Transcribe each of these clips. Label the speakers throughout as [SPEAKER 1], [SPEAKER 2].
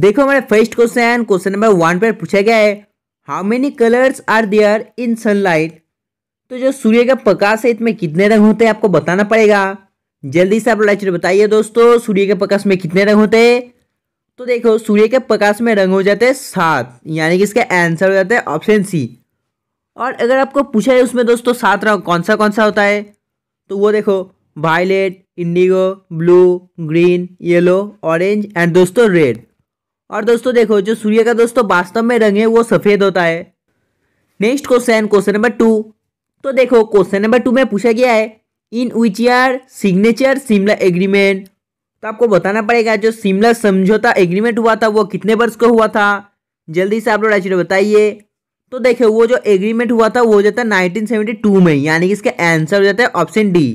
[SPEAKER 1] देखो हमारे first question question number one पर पूछा गया है how many colours are there in sunlight तो जो सूर्य का प्रकाश है इसमें कितने रंग होते हैं आपको बताना पड़ेगा जल्दी से आप लाइट बताइए दोस्तों सूर्य के प्रकाश में कितने रंग होते हैं तो देखो सूर्य के प्रकाश में रंग हो जाते हैं सात यानी कि इसका आंसर हो जाता है ऑप्शन सी और अगर आपको पूछा है उसमें दोस्तों सात रंग कौन सा कौन सा होता है तो वो देखो violet indigo blue green yellow orange and दोस्तों रेड और दोस्तों देखो जो सूर्य का दोस्तों वास्तव में रंग है वो सफ़ेद होता है next question question number two तो देखो क्वेश्चन नंबर टू में पूछा गया है इन विच यार सिग्नेचर शिमला एग्रीमेंट तो आपको बताना पड़ेगा जो शिमला समझौता एग्रीमेंट हुआ था वो कितने वर्ष को हुआ था जल्दी से आप लोग राशि बताइए तो देखो वो जो एग्रीमेंट हुआ था वो हो जाता है 1972 में यानी कि इसका आंसर हो जाता है ऑप्शन डी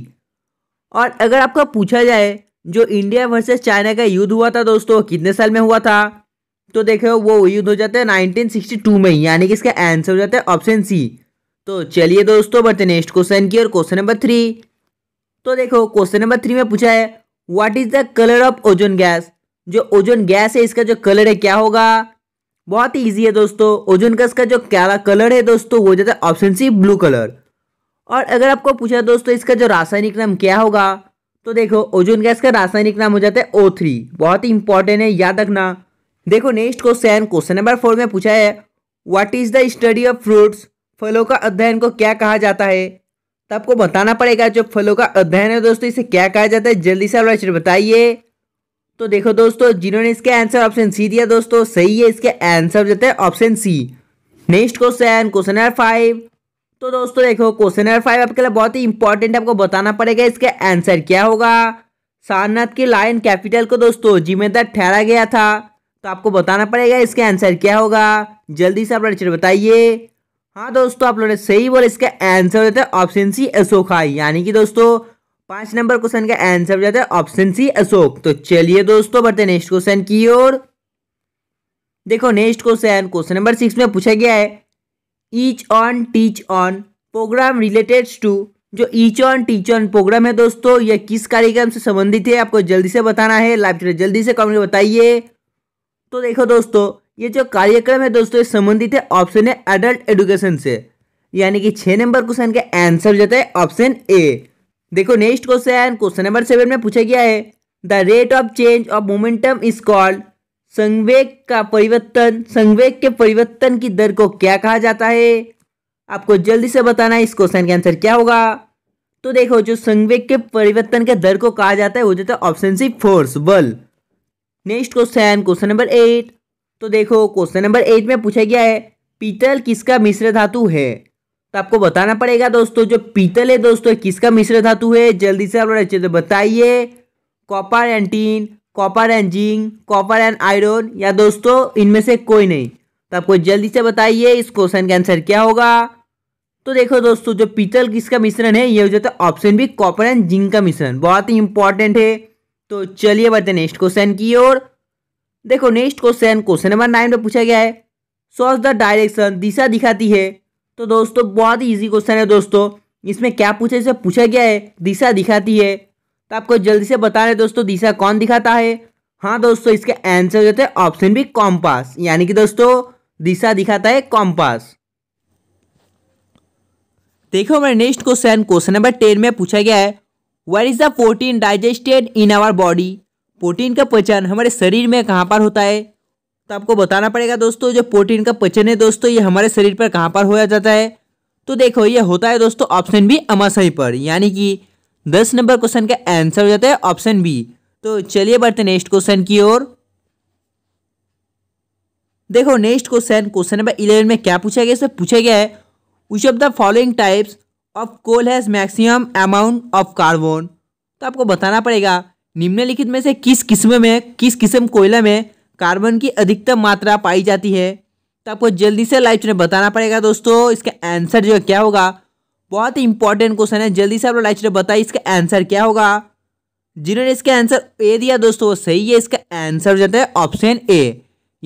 [SPEAKER 1] और अगर आपका पूछा जाए जो इंडिया वर्सेज चाइना का युद्ध हुआ था दोस्तों कितने साल में हुआ था तो देखे वो युद्ध हो जाता है टू में यानी कि इसका आंसर हो जाता है ऑप्शन सी तो चलिए दोस्तों बढ़ते नेक्स्ट क्वेश्चन की और क्वेश्चन नंबर थ्री तो देखो क्वेश्चन नंबर थ्री में पूछा है what is the colour of ozone gas जो ओजोन गैस है इसका जो कलर है क्या होगा बहुत ही ईजी है दोस्तों ओजोन गैस का जो क्या कलर है दोस्तों वो जाता है ऑप्शन सी ब्लू कलर और अगर आपको पूछा दोस्तों इसका जो रासायनिक नाम क्या होगा तो देखो ओजोन गैस का रासायनिक नाम हो जाता है ओ थ्री बहुत ही इंपॉर्टेंट है याद रखना देखो next question question number four में पूछा है what is the study of fruits फलों का अध्ययन को क्या कहा जाता है तो आपको बताना पड़ेगा जो फलों का अध्ययन है दोस्तों इसे क्या कहा जाता है जल्दी से आप बताइए तो देखो दोस्तों जिन्होंने इसके आंसर ऑप्शन सी दिया दोस्तों सही है इसके आंसर देते हैं option C next question question number five तो दोस्तों देखो क्वेश्चन नंबर फाइव आपके लिए बहुत ही इंपॉर्टेंट आपको बताना पड़ेगा इसका आंसर क्या होगा सारनाथ के लायन कैपिटल को दोस्तों जिम्मेदार ठहरा गया था तो आपको बताना पड़ेगा इसका आंसर क्या होगा जल्दी से आप लड़के बताइए हाँ दोस्तों आप लोगों ने सही बोले इसका आंसर हो जाता है ऑप्शन सी अशोक हाई यानी कि दोस्तों पांच नंबर क्वेश्चन का आंसर हो जाता है ऑप्शन सी अशोक तो चलिए दोस्तों बढ़ते नेक्स्ट क्वेश्चन की ओर देखो next question question number six में पूछा गया है each one teach one program related to जो each one teach one program है दोस्तों यह किस कार्यक्रम से संबंधित है आपको जल्दी से बताना है लाइव जल्दी से कमेंट बताइए तो देखो दोस्तों ये जो कार्यक्रम है दोस्तों संबंधित है ऑप्शन है एडल्ट एडुकेशन से यानी कि छह नंबर क्वेश्चन का आंसर हो जाता है ऑप्शन ए देखो next question question number seven में पूछा गया है the rate of change of momentum is called संवेग का परिवर्तन संवेग के परिवर्तन की दर को क्या कहा जाता है आपको जल्दी से बताना है इस क्वेश्चन का आंसर क्या होगा तो देखो जो संवेग के परिवर्तन के दर को कहा जाता है वो जाता है ऑप्शन सी फोर्स बल next question question number eight तो देखो क्वेश्चन नंबर एट में पूछा गया है पीतल किसका मिश्र धातु है तो आपको बताना पड़ेगा दोस्तों जो पीतल है दोस्तों किसका मिश्र धातु है जल्दी से आप लोग अच्छे से बताइए copper and tin copper and zinc copper and iron या दोस्तों इनमें से कोई नहीं तो आपको जल्दी से बताइए इस क्वेश्चन का आंसर क्या होगा तो देखो दोस्तों जो पीतल किसका मिश्रण है ये हो जाता है option B copper and zinc का मिश्रण बहुत ही इंपॉर्टेंट है तो चलिए बढ़ते नेक्स्ट क्वेश्चन की ओर देखो next question question number nine में पूछा गया है सॉज द डायरेक्शन दिशा दिखाती है तो दोस्तों बहुत ही ईजी क्वेश्चन है दोस्तों इसमें क्या पूछा इसे पूछा गया है दिशा दिखाती है तो आपको जल्दी से बता रहे दोस्तों दिशा कौन दिखाता है हाँ दोस्तों इसके आंसर जो थे ऑप्शन बी कॉम्पास यानी कि दोस्तों दिशा दिखाता है कॉम्पास देखो मेरे next question question number ten में पूछा गया है where is the protein digested in our body protein का पचन हमारे शरीर में कहाँ पर होता है तो आपको बताना पड़ेगा दोस्तों जो प्रोटीन का पचन है दोस्तों ये हमारे शरीर पर कहाँ पर होया जाता है तो देखो ये होता है दोस्तों ऑप्शन बी अमाशय पर यानी कि दस नंबर क्वेश्चन का आंसर हो जाता है ऑप्शन बी तो चलिए बढ़ते नेक्स्ट क्वेश्चन की ओर देखो next question question number eleven में क्या पूछा गया इसमें पूछा गया है which of the following types of coal has maximum amount of carbon तो आपको बताना पड़ेगा निम्नलिखित में से किस किस्म में किस किस्म कोयला में कार्बन की अधिकतम मात्रा पाई जाती है तो आपको जल्दी से लाइफ चुनाव बताना पड़ेगा दोस्तों इसका आंसर जो है क्या होगा बहुत ही इंपॉर्टेंट क्वेश्चन है जल्दी से आप लोग लाइव चुनाव बताइए इसका आंसर क्या होगा जिन्होंने इसका आंसर ए दिया दोस्तों वो सही है इसका आंसर हो जाता है ऑप्शन ए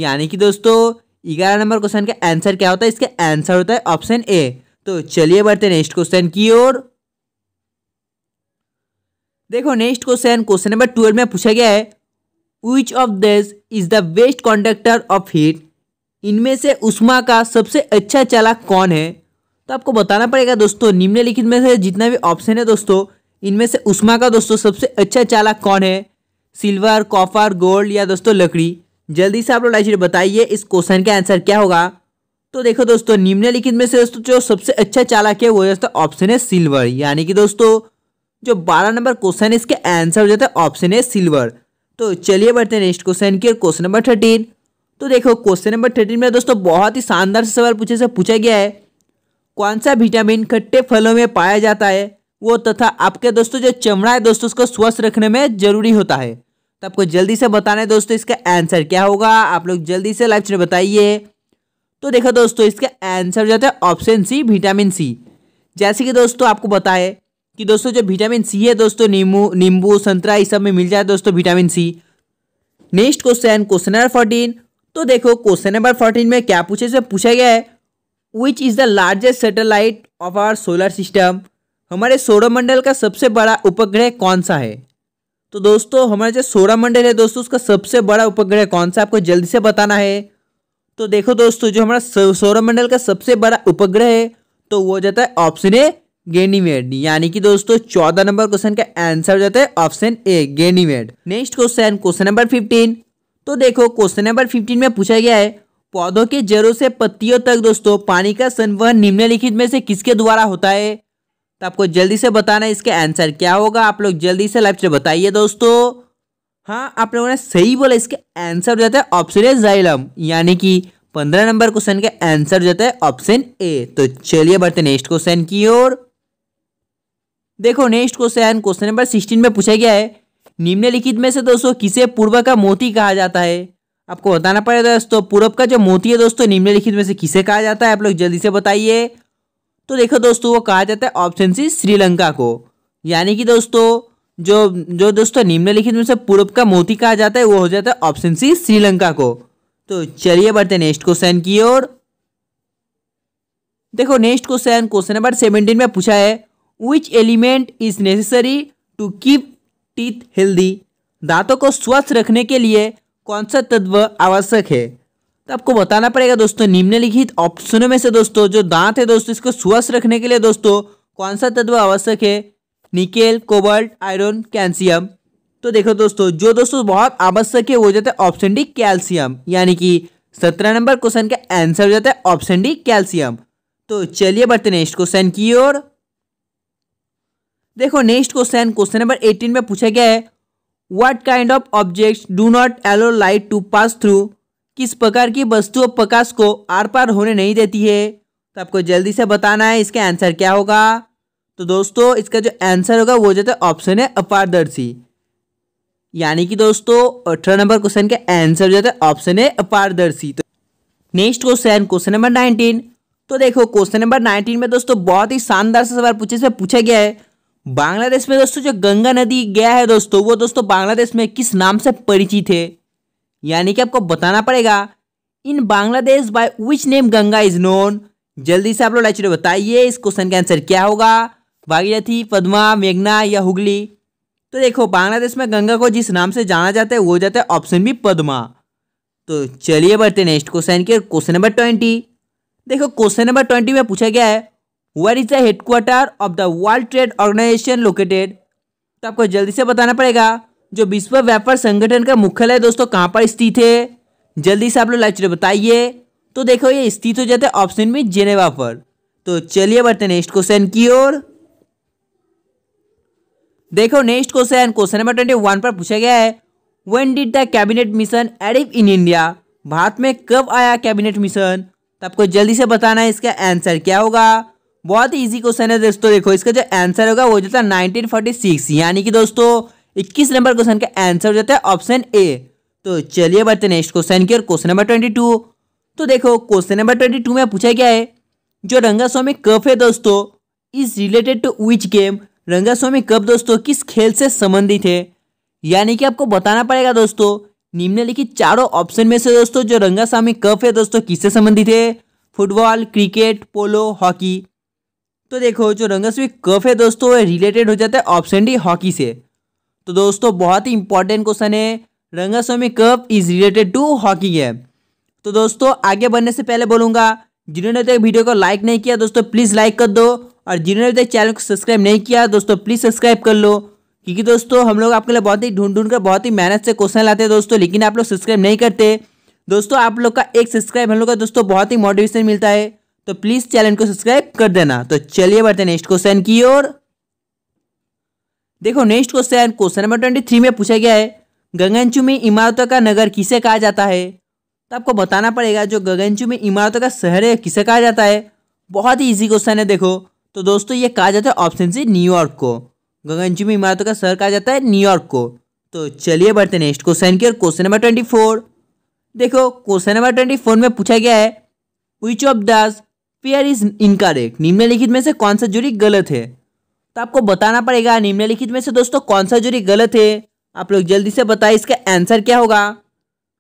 [SPEAKER 1] यानी कि दोस्तों ग्यारह नंबर क्वेश्चन का आंसर क्या होता है इसका आंसर होता है ऑप्शन ए तो चलिए बढ़ते नेक्स्ट क्वेश्चन की ओर देखो next question question number twelve में पूछा गया है which of this is the best conductor of heat इनमें से उष्मा का सबसे अच्छा चालक कौन है तो आपको बताना पड़ेगा दोस्तों निम्नलिखित में से जितना भी ऑप्शन है दोस्तों इनमें से उष्मा का दोस्तों सबसे अच्छा चालक कौन है सिल्वर कॉपर गोल्ड या दोस्तों लकड़ी जल्दी से आप लोग लाइट बताइए इस क्वेश्चन का आंसर क्या होगा तो देखो दोस्तों निम्नलिखित में से दोस्तों जो सबसे अच्छा चालक है वो है ऑप्शन है सिल्वर यानी कि दोस्तों जो बारह नंबर क्वेश्चन है इसके आंसर हो जाता है ऑप्शन है सिल्वर तो चलिए बढ़ते हैं नेक्स्ट क्वेश्चन की क्वेश्चन नंबर थर्टीन तो देखो क्वेश्चन नंबर थर्टीन में दोस्तों बहुत ही शानदार से सवाल पूछे से पूछा गया है कौन सा विटामिन खट्टे फलों में पाया जाता है वो तथा आपके दोस्तों जो चमड़ा है दोस्तों उसको स्वस्थ रखने में जरूरी होता है तो आपको जल्दी से बताना है दोस्तों इसका आंसर क्या होगा आप लोग जल्दी से लाइव बताइए तो देखो दोस्तों इसका आंसर जो है ऑप्शन सी विटामिन सी जैसे कि दोस्तों आपको बताए कि दोस्तों जो विटामिन सी है दोस्तों नींबू नींबू संतरा इस सब में मिल जाए दोस्तों vitamin C next question question number fourteen तो देखो क्वेश्चन नंबर फोर्टीन में क्या पूछे इसमें पूछा गया है which is the largest satellite of our solar system हमारे सौरमंडल का सबसे बड़ा उपग्रह कौन सा है तो दोस्तों हमारे जो सौरमंडल है दोस्तों उसका सबसे बड़ा उपग्रह कौन सा आपको जल्दी से बताना है तो देखो दोस्तों जो हमारा सौरमंडल का सबसे बड़ा उपग्रह है तो वो जाता है ऑप्शन ए गेनीमेड यानी कि दोस्तों चौदह नंबर क्वेश्चन का आंसर हो जाता है option A Ganymede next question question number fifteen तो देखो क्वेश्चन नंबर फिफ्टीन में पूछा गया है पौधों के जड़ों से पत्तियों तक दोस्तों पानी का संवहन निम्नलिखित में से किसके द्वारा होता है तो आपको जल्दी से बताना है इसके आंसर क्या होगा आप लोग जल्दी से लाइव से बताइए दोस्तों हाँ आप लोगों ने सही बोला इसके आंसर हो जाता है ऑप्शन ए जाइलम यानी कि पंद्रह नंबर क्वेश्चन का आंसर हो जाता है ऑप्शन ए तो चलिए बढ़ते नेक्स्ट क्वेश्चन की ओर देखो next question question number sixteen में पूछा गया है निम्नलिखित में से दोस्तों किसे पूर्व का मोती कहा जाता है आपको बताना पड़ेगा दोस्तों पूर्व का जो मोती है दोस्तों निम्नलिखित में से किसे कहा जाता है आप लोग जल्दी से बताइए तो देखो दोस्तों वो कहा जाता है ऑप्शन सी श्रीलंका को यानी कि दोस्तों जो जो दोस्तों निम्नलिखित में से पूर्व का मोती कहा जाता है वो हो जाता है ऑप्शन सी श्रीलंका को तो चलिए बढ़ते नेक्स्ट क्वेश्चन की ओर देखो next question question number seventeen में पूछा है which element is necessary to keep teeth healthy दांतों को स्वस्थ रखने के लिए कौन सा तत्व आवश्यक है तो आपको बताना पड़ेगा दोस्तों निम्नलिखित ऑप्शनों में से दोस्तों जो दांत है दोस्तों इसको स्वस्थ रखने के लिए दोस्तों कौन सा तत्व आवश्यक है निकेल कोबाल्ट आयरन कैल्शियम तो देखो दोस्तों जो दोस्तों बहुत आवश्यक है वो हो जाता है ऑप्शन डी कैल्शियम यानी कि सत्रह नंबर क्वेश्चन का आंसर हो जाता है ऑप्शन डी कैल्शियम तो चलिए बढ़ते नेक्स्ट क्वेश्चन की ओर देखो next question question number eighteen में पूछा गया है what kind of objects do not allow light to pass through किस प्रकार की और प्रकाश को आर पार होने नहीं देती है तो आपको जल्दी से बताना है इसका आंसर क्या होगा तो दोस्तों इसका जो आंसर होगा वो जाता है ऑप्शन है अपारदर्शी यानी कि दोस्तों अठारह नंबर क्वेश्चन के आंसर जाता है ऑप्शन है अपारदर्शी तो next question question number nineteen तो देखो क्वेश्चन नंबर नाइनटीन में दोस्तों बहुत ही शानदार से सवाल पूछे पूछा गया है बांग्लादेश में दोस्तों जो गंगा नदी गया है दोस्तों वो दोस्तों बांग्लादेश में किस नाम से परिचित है यानी कि आपको बताना पड़ेगा in Bangladesh by which name Ganga is known जल्दी से आप लोग लाइचुरे बताइए इस क्वेश्चन का आंसर क्या होगा भागीरथी पदमा मेघना या हुगली तो देखो बांग्लादेश में गंगा को जिस नाम से जाना जाता है वो जाता है ऑप्शन बी पदमा तो चलिए बढ़ते नेक्स्ट क्वेश्चन के क्वेश्चन नंबर ट्वेंटी देखो क्वेश्चन नंबर ट्वेंटी में पूछा गया है where is the headquarter of the world trade organisation located तो आपको जल्दी से बताना पड़ेगा जो विश्व व्यापार संगठन का मुख्यालय दोस्तों कहाँ पर स्थित है जल्दी से आप लोग लाइव बताइए तो देखो ये स्थित हो जाता है ऑप्शन में जेनेवा पर तो चलिए बढ़ते नेक्स्ट क्वेश्चन की ओर देखो next question question number twenty one पर पूछा गया है when did the cabinet mission arrive in India भारत में कब आया कैबिनेट मिशन तो आपको जल्दी से बताना है इसका आंसर क्या होगा बहुत ही ईजी क्वेश्चन है दोस्तों देखो इसका जो आंसर होगा वो जाता है नाइनटीन यानी कि दोस्तों इक्कीस नंबर क्वेश्चन का आंसर हो जाता है ऑप्शन ए तो चलिए बढ़ते नेक्स्ट क्वेश्चन की और क्वेश्चन नंबर ट्वेंटी तो देखो क्वेश्चन नंबर ट्वेंटी में पूछा गया है जो रंगा स्वामी कफ है दोस्तों is related to which game Rangaswamy कब दोस्तों किस खेल से संबंधित है यानी कि आपको बताना पड़ेगा दोस्तों निम्नलिखित चारों ऑप्शन में से दोस्तों जो रंगा स्वामी कप है दोस्तों किससे संबंधित है फुटबॉल क्रिकेट पोलो हॉकी तो देखो जो रंगास्वामी कप है दोस्तों रिलेटेड हो जाता है ऑप्शन डी हॉकी से तो दोस्तों बहुत ही इंपॉर्टेंट क्वेश्चन है Rangaswamy cup is related to hockey है तो दोस्तों आगे बढ़ने से पहले बोलूंगा जिन्होंने तक वीडियो को लाइक नहीं किया दोस्तों प्लीज़ लाइक कर दो और जिन्होंने अभी तक चैनल को सब्सक्राइब नहीं किया दोस्तों प्लीज़ सब्सक्राइब कर लो क्योंकि दोस्तों हम लोग आपके लिए बहुत ही ढूंढ ढूंढ कर बहुत ही मेहनत से क्वेश्चन लाते हैं दोस्तों लेकिन आप लोग सब्सक्राइब नहीं करते दोस्तों आप लोग का एक सब्सक्राइब हम लोग का दोस्तों बहुत ही मोटिवेशन मिलता है तो प्लीज़ चैनल को सब्सक्राइब कर देना तो चलिए बढ़ते नेक्स्ट क्वेश्चन की ओर देखो next question question number twenty three में पूछा गया है गगनचुमी इमारतों का नगर किसे कहा जाता है तो आपको बताना पड़ेगा जो गगनचुमी इमारतों का शहर है किसे कहा जाता है बहुत ही ईजी क्वेश्चन है देखो तो दोस्तों ये कहा जाता है ऑप्शन सी न्यूयॉर्क को गगनचुंबी इमारतों का शहर कहा जाता है न्यूयॉर्क को तो चलिए बढ़ते नेक्स्ट क्वेश्चन की और क्वेश्चन नंबर ट्वेंटी फोर देखो क्वेश्चन नंबर ट्वेंटी फोर में पूछा गया है which of these pair is incorrect निम्नलिखित में से कौन सा जुड़ी गलत है तो आपको बताना पड़ेगा निम्नलिखित में से दोस्तों कौन सा जुड़ी गलत है आप लोग जल्दी से बताएं इसका आंसर क्या होगा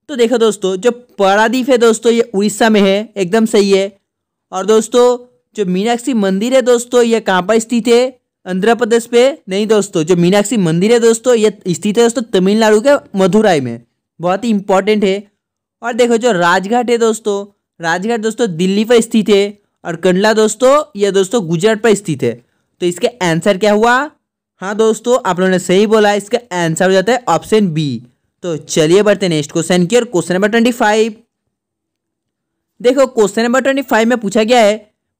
[SPEAKER 1] तो देखो दोस्तों जो पारादीप है दोस्तों ये उड़ीसा में है एकदम सही है और दोस्तों जो मीनाक्षी मंदिर है दोस्तों ये कहाँ पर स्थित है आंध्र प्रदेश पे नहीं दोस्तों जो मीनाक्षी मंदिर है दोस्तों ये स्थित है दोस्तों तमिलनाडु के मधुराई में बहुत ही इंपॉर्टेंट है और देखो जो राजघाट है दोस्तों राजघाट दोस्तों दिल्ली पर स्थित है और कंडला दोस्तों यह दोस्तों गुजरात पर स्थित है तो इसके आंसर क्या हुआ हाँ दोस्तों आप लोगों ने सही बोला इसका आंसर हो जाता है ऑप्शन बी तो चलिए बढ़ते नेक्स्ट क्वेश्चन की और क्वेश्चन नंबर ट्वेंटी फाइव देखो क्वेश्चन नंबर ट्वेंटी फाइव में पूछा गया है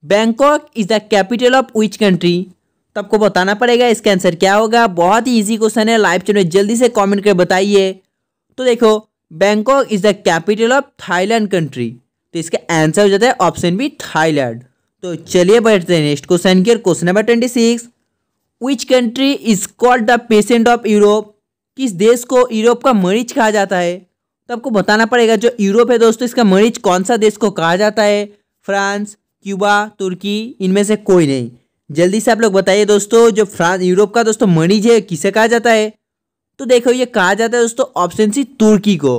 [SPEAKER 1] Bangkok is the capital of which country तो आपको बताना पड़ेगा इसका आंसर क्या होगा बहुत ही ईजी क्वेश्चन है लाइव चैनल जल्दी से कॉमेंट कर बताइए तो देखो Bangkok is the capital of Thailand country तो इसका आंसर हो जाता है ऑप्शन बी थाईलैंड तो चलिए बैठते हैं नेक्स्ट क्वेश्चन की question number twenty six which country is called the patient of Europe किस देश को यूरोप का मरीज कहा जाता है तो आपको बताना पड़ेगा जो यूरोप है दोस्तों इसका मरीज कौन सा देश को कहा जाता है फ्रांस क्यूबा तुर्की इनमें से कोई नहीं जल्दी से आप लोग बताइए दोस्तों जो फ्रांस यूरोप का दोस्तों मणिज है किसे कहा जाता है तो देखो ये कहा जाता है दोस्तों ऑप्शन सी तुर्की को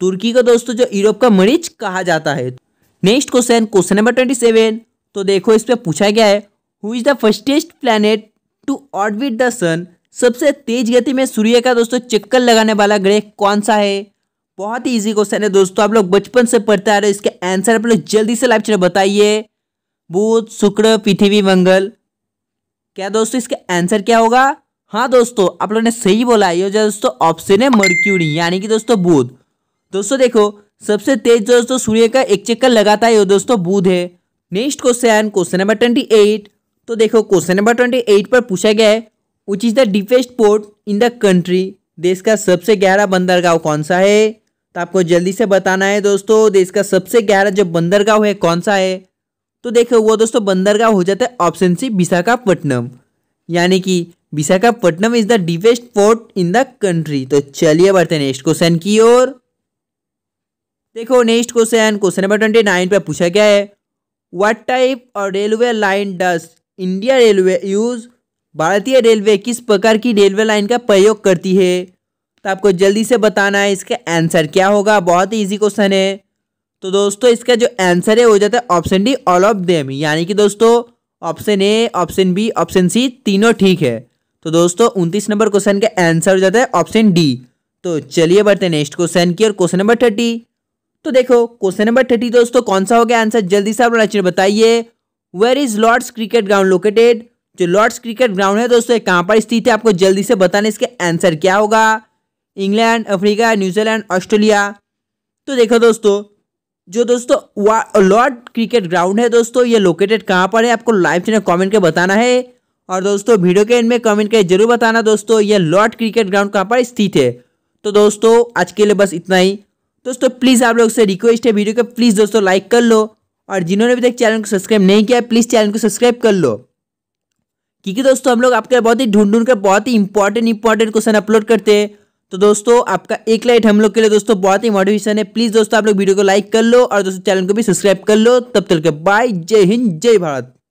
[SPEAKER 1] तुर्की को दोस्तों जो यूरोप का मणिज कहा जाता है next question question number twenty seven तो देखो इस पर पूछा गया है who is the fastest planet to orbit the sun सबसे तेज गति में सूर्य का दोस्तों चक्कर लगाने वाला ग्रह कौन सा है बहुत ही ईजी क्वेश्चन है दोस्तों आप लोग बचपन से पढ़ते आ रहे हो इसके आंसर आप लोग जल्दी से लाइव चलो बताइए बुध शुक्र पृथ्वी मंगल क्या दोस्तों इसका आंसर क्या होगा हाँ दोस्तों आप लोगों ने सही बोला ये दोस्तों ऑप्शन है मर्क्यूरी यानी कि दोस्तों बुध दोस्तों देखो सबसे तेज दोस्तों सूर्य का एक चक्कर लगाता है दोस्तों बुध है next question question number twenty eight तो देखो क्वेश्चन नंबर ट्वेंटी एट पर पूछा गया है which is the deepest port in the country देश का सबसे गहरा बंदरगाह कौन सा है तो आपको जल्दी से बताना है दोस्तों देश का सबसे गहरा जो बंदरगाह है कौन सा है तो देखो वो दोस्तों बंदरगाह हो जाता है ऑप्शन सी विशाखापट्टनम यानी कि Visakhapatnam is the deepest port in the country तो चलिए बढ़ते नेक्स्ट क्वेश्चन की ओर देखो next question question number twenty nine पर पूछा गया है what type of railway line does India railway use भारतीय रेलवे किस प्रकार की रेलवे लाइन का प्रयोग करती है तो आपको जल्दी से बताना है इसका आंसर क्या होगा बहुत ही ईजी क्वेश्चन है तो दोस्तों इसका जो आंसर है हो जाता है option D all of them यानी कि दोस्तों option A option B option C तीनों ठीक है तो दोस्तों उनतीस नंबर क्वेश्चन का आंसर हो जाता है ऑप्शन डी तो चलिए बढ़ते हैं नेक्स्ट क्वेश्चन की और क्वेश्चन नंबर थर्टी तो देखो क्वेश्चन नंबर थर्टी दोस्तों कौन सा हो गया आंसर जल्दी से आप लोग बताइए where is Lord's cricket ground located जो लॉर्ड्स क्रिकेट ग्राउंड है दोस्तों कहाँ पर स्थित है आपको जल्दी से बताना इसका आंसर क्या होगा इंग्लैंड अफ्रीका न्यूजीलैंड ऑस्ट्रेलिया तो देखो दोस्तों जो दोस्तों लॉर्ड क्रिकेट ग्राउंड है दोस्तों ये लोकेटेड कहाँ पर है आपको लाइव चैनल कमेंट के बताना है और दोस्तों वीडियो के एंड में कमेंट करके जरूर बताना दोस्तों ये लॉर्ड क्रिकेट ग्राउंड कहाँ पर स्थित है तो दोस्तों आज के लिए बस इतना ही दोस्तों प्लीज़ आप लोग से रिक्वेस्ट है वीडियो को प्लीज़ दोस्तों लाइक कर लो और जिन्होंने अभी तक चैनल को सब्सक्राइब नहीं किया प्लीज़ चैनल को सब्सक्राइब कर लो क्योंकि दोस्तों हम लोग आपके बहुत ही ढूंढ ढूंढ कर बहुत ही इंपॉर्टेंट इंपॉर्टेंट क्वेश्चन अपलोड करते हैं तो दोस्तों आपका एक लाइट हम लोग के लिए दोस्तों बहुत ही मोटिवेशन है प्लीज़ दोस्तों आप लोग वीडियो को लाइक कर लो और दोस्तों चैनल को भी सब्सक्राइब कर लो तब तक के बाय जय हिंद जय भारत